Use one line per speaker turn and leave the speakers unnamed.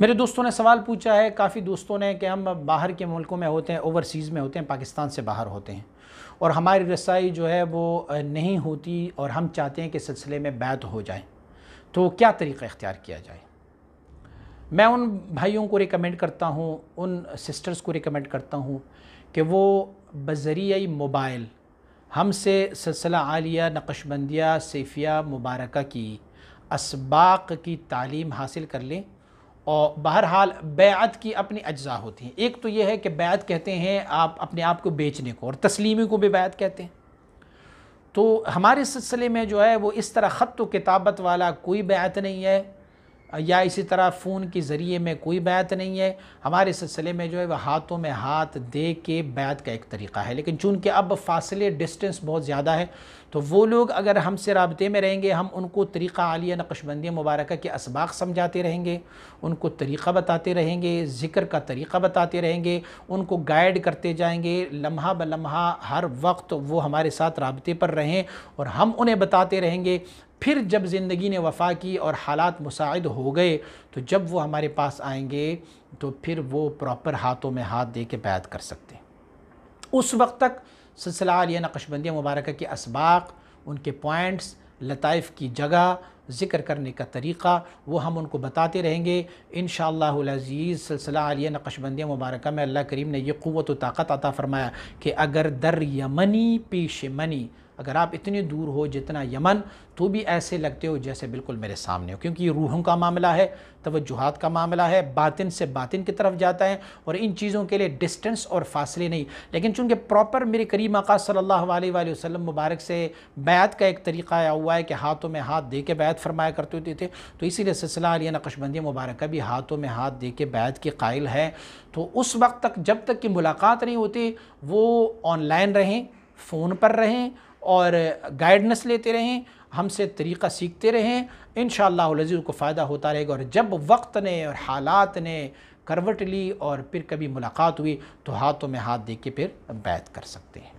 मेरे दोस्तों ने सवाल पूछा है काफ़ी दोस्तों ने कि हम बाहर के मुल्कों में होते हैं ओवरसीज़ में होते हैं पाकिस्तान से बाहर होते हैं और हमारी रसाई जो है वो नहीं होती और हम चाहते हैं कि सिलसिले में बैत हो जाए तो क्या तरीक़ा इख्तियार किया जाए मैं उन भाइयों को रिकमेंड करता हूँ उन सिस्टर्स को रिकमेंड करता हूँ कि वो बजरिया मोबाइल हमसे सिलसिला आलिया नक्शबंदिया सैफिया मुबारक की इसबाक की तालीम हासिल कर लें और बहरहाल बैत की अपनी अज्जा होती हैं एक तो यह है कि बैत कहते हैं आप अपने आप को बेचने को और तस्लीमी को भी बैत कहते हैं तो हमारे सिलसिले में जो है वो इस तरह ख़त व किताबत वाला कोई बैत नहीं है या इसी तरह फ़ोन के ज़रिए में कोई बैत नहीं है हमारे सिलसिले में जो है वह हाथों में हाथ दे के बैत का एक तरीक़ा है लेकिन चूँकि अब फासले डिस्टेंस बहुत ज़्यादा है तो वो लोग अगर हमसे रबते में रहेंगे हम उनको तरीक़ा आलिया नक्शबंदी मुबारक के इसबाक समझाते रहेंगे उनको तरीक़ा बताते रहेंगे ज़िक्र का तरीक़ा बताते रहेंगे उनको गाइड करते जाएंगे लम्हा ब लम्हा हर वक्त वो हमारे साथ रबते पर रहें और हम उन्हें बताते रहेंगे फिर जब ज़िंदगी ने वफ़ा की और हालात मुसाعد हो गए तो जब वो हमारे पास आएंगे तो फिर वो प्रॉपर हाथों में हाथ दे के बैत कर सकते हैं उस वक्त तक सिलसिला आलिया नकशबंदिया मुबारक के इसबाक उनके पॉइंट्स लताइफ़ की जगह ज़िक्र करने का तरीक़ा वो हम उनको बताते रहेंगे इन शज़ीज़ सिलसिला आलिया नकशबंदिया मुबारक में अल्लाह करीम ने यह क़वत ताकत अता फ़रमाया कि अगर दर यमनी पेश मनी अगर आप इतने दूर हो जितना यमन तो भी ऐसे लगते हो जैसे बिल्कुल मेरे सामने हो क्योंकि ये रूहों का मामला है तोजुहत का मामला है बातिन से बातिन की तरफ जाता है और इन चीज़ों के लिए डिस्टेंस और फासले नहीं लेकिन चूँकि प्रॉपर मेरे करीम आका सल्ला वसलम मुबारक से बैत का एक तरीका आया हुआ है कि हाथों में हाथ दे के बैत फरमाया करते होते थे तो इसीलिए सिलसिला अलिया नकशबंदी मुबारक भी हाथों में हाथ दे के बैत के कायल है तो उस वक्त तक जब तक कि मुलाकात नहीं होती वो ऑनलाइन रहें फ़ोन पर रहें और गाइडनेस लेते रहें हमसे तरीक़ा सीखते रहें इन शज़ीज़ को फ़ायदा होता रहेगा और जब वक्त ने और हालात ने करवट ली और फिर कभी मुलाकात हुई तो हाथों में हाथ दे के फिर बैत कर सकते हैं